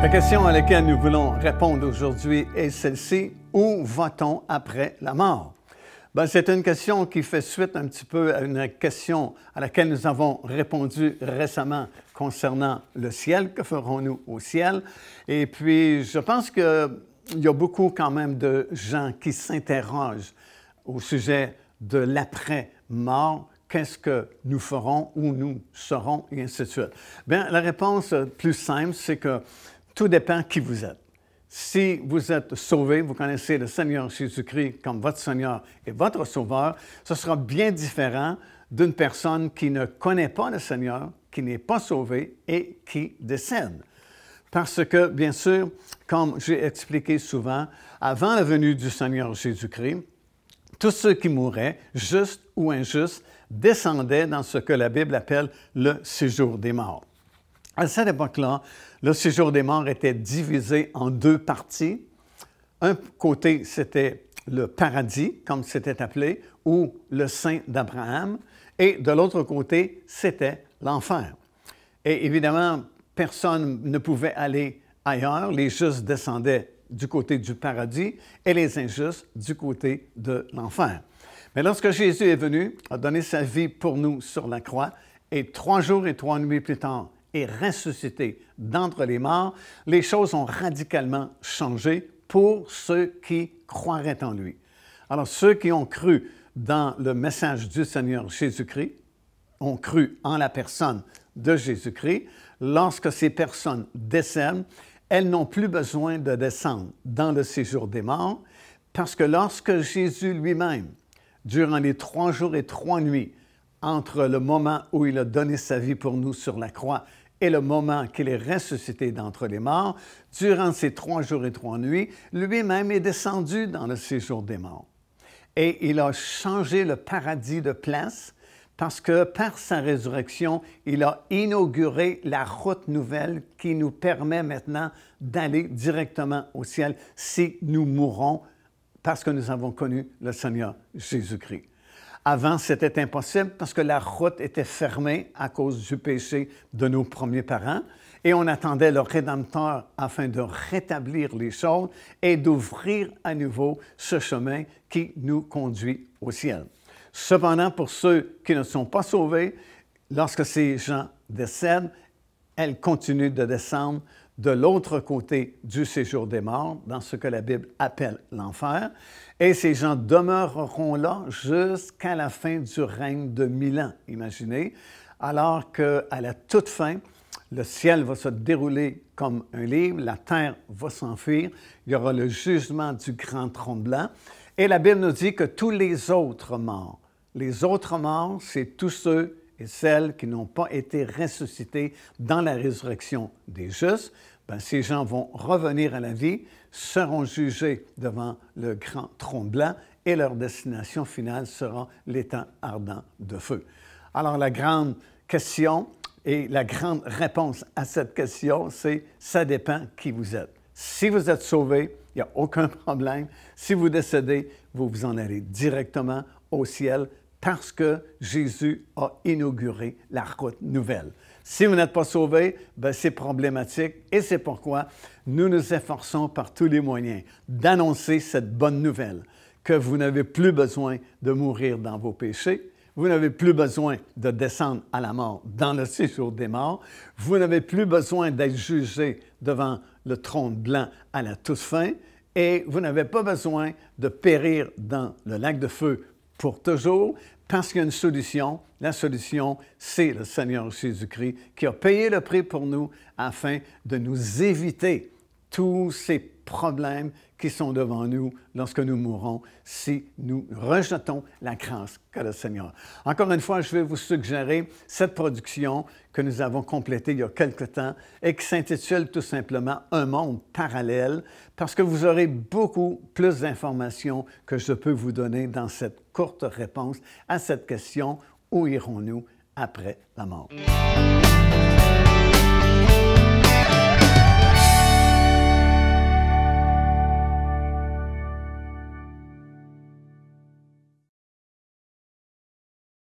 La question à laquelle nous voulons répondre aujourd'hui est celle-ci. Où va-t-on après la mort? Ben, c'est une question qui fait suite un petit peu à une question à laquelle nous avons répondu récemment concernant le ciel. Que ferons-nous au ciel? Et puis, je pense qu'il y a beaucoup quand même de gens qui s'interrogent au sujet de l'après-mort qu'est-ce que nous ferons, ou nous serons, et ainsi de suite. Bien, la réponse euh, plus simple, c'est que tout dépend qui vous êtes. Si vous êtes sauvé, vous connaissez le Seigneur Jésus-Christ comme votre Seigneur et votre Sauveur, ce sera bien différent d'une personne qui ne connaît pas le Seigneur, qui n'est pas sauvée et qui décède. Parce que, bien sûr, comme j'ai expliqué souvent, avant la venue du Seigneur Jésus-Christ, tous ceux qui mouraient, justes ou injustes, descendaient dans ce que la Bible appelle le séjour des morts. À cette époque-là, le séjour des morts était divisé en deux parties. Un côté, c'était le paradis, comme c'était appelé, ou le sein d'Abraham, et de l'autre côté, c'était l'enfer. Et évidemment, personne ne pouvait aller ailleurs, les justes descendaient du côté du paradis et les injustes du côté de l'enfer. Mais lorsque Jésus est venu, a donné sa vie pour nous sur la croix, et trois jours et trois nuits plus tard est ressuscité d'entre les morts, les choses ont radicalement changé pour ceux qui croiraient en lui. Alors ceux qui ont cru dans le message du Seigneur Jésus-Christ, ont cru en la personne de Jésus-Christ, lorsque ces personnes décèdent, elles n'ont plus besoin de descendre dans le séjour des morts, parce que lorsque Jésus lui-même, durant les trois jours et trois nuits, entre le moment où il a donné sa vie pour nous sur la croix et le moment qu'il est ressuscité d'entre les morts, durant ces trois jours et trois nuits, lui-même est descendu dans le séjour des morts. Et il a changé le paradis de place parce que par sa résurrection, il a inauguré la route nouvelle qui nous permet maintenant d'aller directement au ciel si nous mourons parce que nous avons connu le Seigneur Jésus-Christ. Avant, c'était impossible parce que la route était fermée à cause du péché de nos premiers parents et on attendait le Rédempteur afin de rétablir les choses et d'ouvrir à nouveau ce chemin qui nous conduit au ciel. Cependant, pour ceux qui ne sont pas sauvés, lorsque ces gens décèdent, elles continuent de descendre de l'autre côté du séjour des morts, dans ce que la Bible appelle l'enfer, et ces gens demeureront là jusqu'à la fin du règne de mille ans. imaginez, alors qu'à la toute fin, le ciel va se dérouler comme un livre, la terre va s'enfuir, il y aura le jugement du grand trompe-blanc, et la Bible nous dit que tous les autres morts, les autres morts, c'est tous ceux et celles qui n'ont pas été ressuscités dans la résurrection des justes. Ben, ces gens vont revenir à la vie, seront jugés devant le grand trône blanc et leur destination finale sera l'étang ardent de feu. Alors la grande question et la grande réponse à cette question, c'est ça dépend qui vous êtes. Si vous êtes sauvé, il n'y a aucun problème. Si vous décédez, vous vous en allez directement au ciel parce que Jésus a inauguré la route nouvelle. Si vous n'êtes pas sauvé, ben, c'est problématique et c'est pourquoi nous nous efforçons par tous les moyens d'annoncer cette bonne nouvelle, que vous n'avez plus besoin de mourir dans vos péchés, vous n'avez plus besoin de descendre à la mort dans le séjour des morts, vous n'avez plus besoin d'être jugé devant le trône blanc à la toute fin, et vous n'avez pas besoin de périr dans le lac de feu pour toujours, parce qu'il y a une solution. La solution, c'est le Seigneur Jésus-Christ qui a payé le prix pour nous afin de nous éviter tous ces problèmes qui sont devant nous lorsque nous mourrons si nous rejetons la grâce que le Seigneur. Encore une fois, je vais vous suggérer cette production que nous avons complétée il y a quelque temps et qui s'intitule tout simplement Un monde parallèle parce que vous aurez beaucoup plus d'informations que je peux vous donner dans cette courte réponse à cette question Où irons-nous après la mort?